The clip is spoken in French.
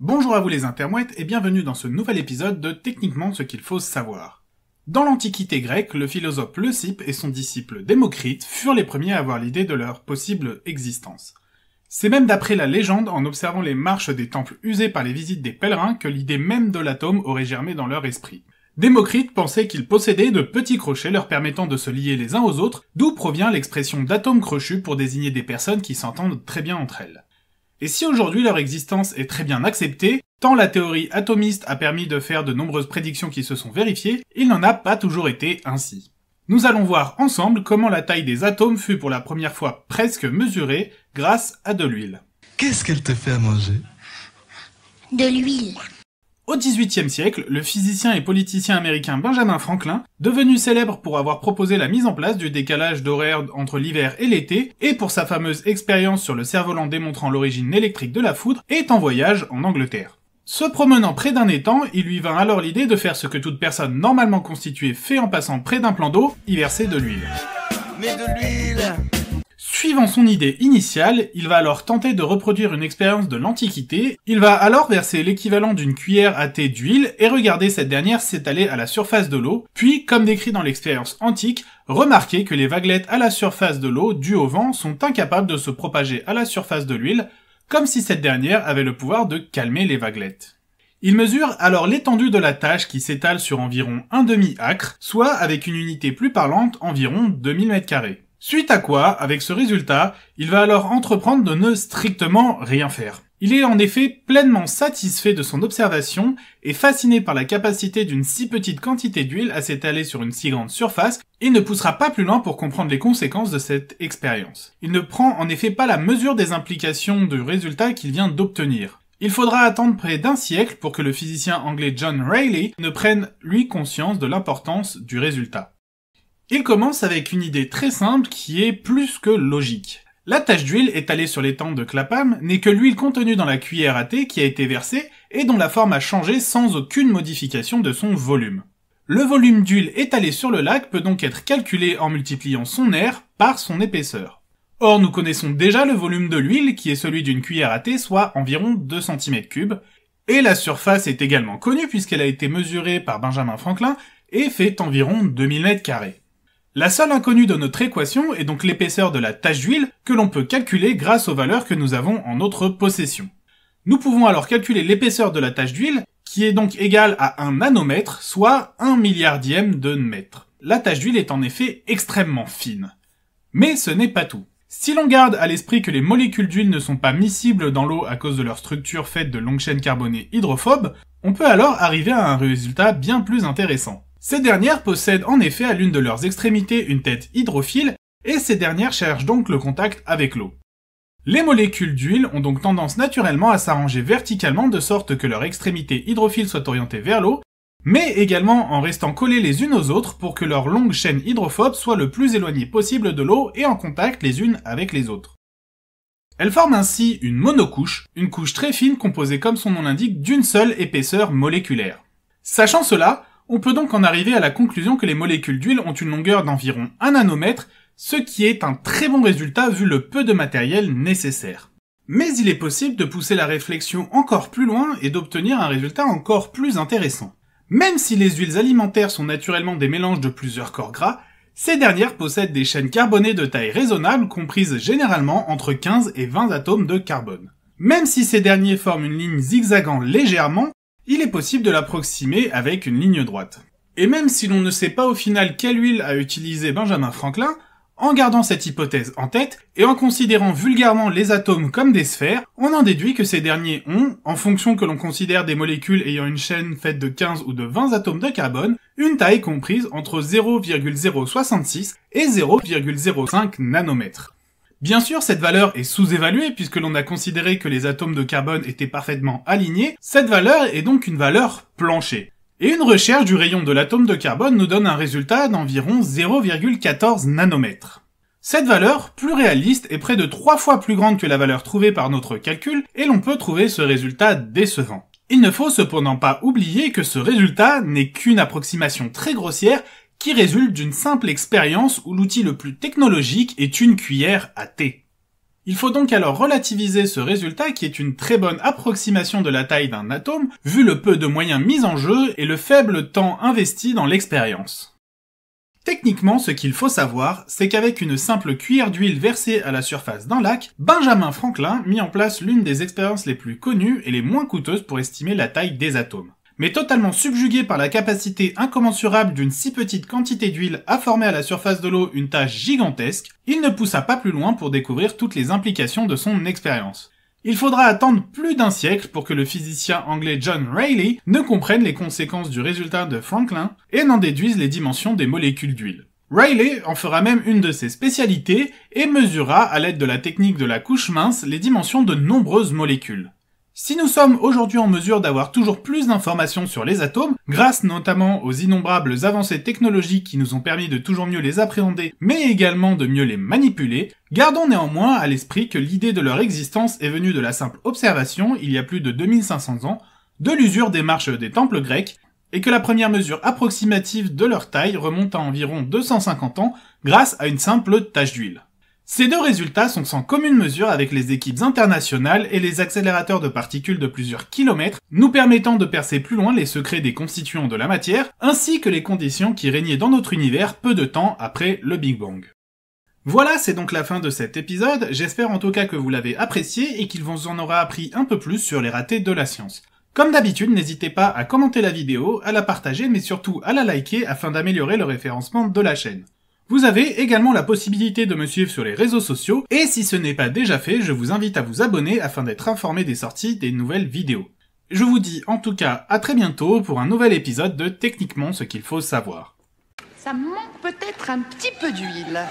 Bonjour à vous les intermouettes et bienvenue dans ce nouvel épisode de Techniquement ce qu'il faut savoir. Dans l'Antiquité grecque, le philosophe Leucippe et son disciple Démocrite furent les premiers à avoir l'idée de leur possible existence. C'est même d'après la légende, en observant les marches des temples usées par les visites des pèlerins, que l'idée même de l'atome aurait germé dans leur esprit. Démocrite pensait qu'ils possédaient de petits crochets leur permettant de se lier les uns aux autres, d'où provient l'expression d'atome crochu pour désigner des personnes qui s'entendent très bien entre elles. Et si aujourd'hui leur existence est très bien acceptée, tant la théorie atomiste a permis de faire de nombreuses prédictions qui se sont vérifiées, il n'en a pas toujours été ainsi. Nous allons voir ensemble comment la taille des atomes fut pour la première fois presque mesurée grâce à de l'huile. Qu'est-ce qu'elle te fait à manger De l'huile. Au XVIIIe siècle, le physicien et politicien américain Benjamin Franklin, devenu célèbre pour avoir proposé la mise en place du décalage d'horaire entre l'hiver et l'été, et pour sa fameuse expérience sur le cerf-volant démontrant l'origine électrique de la foudre, est en voyage en Angleterre. Se promenant près d'un étang, il lui vint alors l'idée de faire ce que toute personne normalement constituée fait en passant près d'un plan d'eau, y verser de l'huile. Mais de l'huile Suivant son idée initiale, il va alors tenter de reproduire une expérience de l'Antiquité, il va alors verser l'équivalent d'une cuillère à thé d'huile et regarder cette dernière s'étaler à la surface de l'eau, puis, comme décrit dans l'expérience antique, remarquer que les vaguelettes à la surface de l'eau, dues au vent, sont incapables de se propager à la surface de l'huile, comme si cette dernière avait le pouvoir de calmer les vaguelettes. Il mesure alors l'étendue de la tâche qui s'étale sur environ un demi-acre, soit avec une unité plus parlante environ 2000 m2. Suite à quoi, avec ce résultat, il va alors entreprendre de ne strictement rien faire. Il est en effet pleinement satisfait de son observation et fasciné par la capacité d'une si petite quantité d'huile à s'étaler sur une si grande surface et ne poussera pas plus loin pour comprendre les conséquences de cette expérience. Il ne prend en effet pas la mesure des implications du résultat qu'il vient d'obtenir. Il faudra attendre près d'un siècle pour que le physicien anglais John Rayleigh ne prenne lui conscience de l'importance du résultat. Il commence avec une idée très simple qui est plus que logique. La tache d'huile étalée sur l'étang de Clapham n'est que l'huile contenue dans la cuillère à thé qui a été versée et dont la forme a changé sans aucune modification de son volume. Le volume d'huile étalée sur le lac peut donc être calculé en multipliant son air par son épaisseur. Or, nous connaissons déjà le volume de l'huile qui est celui d'une cuillère à thé, soit environ 2 cm3, et la surface est également connue puisqu'elle a été mesurée par Benjamin Franklin et fait environ 2000 m2. La seule inconnue de notre équation est donc l'épaisseur de la tache d'huile que l'on peut calculer grâce aux valeurs que nous avons en notre possession. Nous pouvons alors calculer l'épaisseur de la tache d'huile qui est donc égale à un nanomètre, soit 1 milliardième de mètre. La tache d'huile est en effet extrêmement fine. Mais ce n'est pas tout. Si l'on garde à l'esprit que les molécules d'huile ne sont pas miscibles dans l'eau à cause de leur structure faite de longues chaînes carbonées hydrophobes, on peut alors arriver à un résultat bien plus intéressant. Ces dernières possèdent en effet à l'une de leurs extrémités une tête hydrophile et ces dernières cherchent donc le contact avec l'eau. Les molécules d'huile ont donc tendance naturellement à s'arranger verticalement de sorte que leur extrémité hydrophile soit orientée vers l'eau, mais également en restant collées les unes aux autres pour que leur longue chaîne hydrophobe soit le plus éloignée possible de l'eau et en contact les unes avec les autres. Elles forment ainsi une monocouche, une couche très fine composée comme son nom l'indique d'une seule épaisseur moléculaire. Sachant cela, on peut donc en arriver à la conclusion que les molécules d'huile ont une longueur d'environ 1 nanomètre, ce qui est un très bon résultat vu le peu de matériel nécessaire. Mais il est possible de pousser la réflexion encore plus loin et d'obtenir un résultat encore plus intéressant. Même si les huiles alimentaires sont naturellement des mélanges de plusieurs corps gras, ces dernières possèdent des chaînes carbonées de taille raisonnable comprises généralement entre 15 et 20 atomes de carbone. Même si ces derniers forment une ligne zigzagant légèrement, il est possible de l'approximer avec une ligne droite. Et même si l'on ne sait pas au final quelle huile a utilisé Benjamin Franklin, en gardant cette hypothèse en tête et en considérant vulgairement les atomes comme des sphères, on en déduit que ces derniers ont, en fonction que l'on considère des molécules ayant une chaîne faite de 15 ou de 20 atomes de carbone, une taille comprise entre 0,066 et 0,05 nanomètres. Bien sûr, cette valeur est sous-évaluée puisque l'on a considéré que les atomes de carbone étaient parfaitement alignés. Cette valeur est donc une valeur planchée. Et une recherche du rayon de l'atome de carbone nous donne un résultat d'environ 0,14 nanomètres. Cette valeur, plus réaliste, est près de 3 fois plus grande que la valeur trouvée par notre calcul, et l'on peut trouver ce résultat décevant. Il ne faut cependant pas oublier que ce résultat n'est qu'une approximation très grossière qui résulte d'une simple expérience où l'outil le plus technologique est une cuillère à thé. Il faut donc alors relativiser ce résultat qui est une très bonne approximation de la taille d'un atome vu le peu de moyens mis en jeu et le faible temps investi dans l'expérience. Techniquement, ce qu'il faut savoir, c'est qu'avec une simple cuillère d'huile versée à la surface d'un lac, Benjamin Franklin mit en place l'une des expériences les plus connues et les moins coûteuses pour estimer la taille des atomes mais totalement subjugué par la capacité incommensurable d'une si petite quantité d'huile à former à la surface de l'eau une tache gigantesque, il ne poussa pas plus loin pour découvrir toutes les implications de son expérience. Il faudra attendre plus d'un siècle pour que le physicien anglais John Rayleigh ne comprenne les conséquences du résultat de Franklin et n'en déduise les dimensions des molécules d'huile. Rayleigh en fera même une de ses spécialités et mesura à l'aide de la technique de la couche mince les dimensions de nombreuses molécules. Si nous sommes aujourd'hui en mesure d'avoir toujours plus d'informations sur les atomes, grâce notamment aux innombrables avancées technologiques qui nous ont permis de toujours mieux les appréhender, mais également de mieux les manipuler, gardons néanmoins à l'esprit que l'idée de leur existence est venue de la simple observation, il y a plus de 2500 ans, de l'usure des marches des temples grecs, et que la première mesure approximative de leur taille remonte à environ 250 ans grâce à une simple tache d'huile. Ces deux résultats sont sans commune mesure avec les équipes internationales et les accélérateurs de particules de plusieurs kilomètres, nous permettant de percer plus loin les secrets des constituants de la matière, ainsi que les conditions qui régnaient dans notre univers peu de temps après le Big Bang. Voilà, c'est donc la fin de cet épisode, j'espère en tout cas que vous l'avez apprécié et qu'il vous en aura appris un peu plus sur les ratés de la science. Comme d'habitude, n'hésitez pas à commenter la vidéo, à la partager, mais surtout à la liker afin d'améliorer le référencement de la chaîne. Vous avez également la possibilité de me suivre sur les réseaux sociaux, et si ce n'est pas déjà fait, je vous invite à vous abonner afin d'être informé des sorties des nouvelles vidéos. Je vous dis en tout cas à très bientôt pour un nouvel épisode de Techniquement ce qu'il faut savoir. Ça manque peut-être un petit peu d'huile.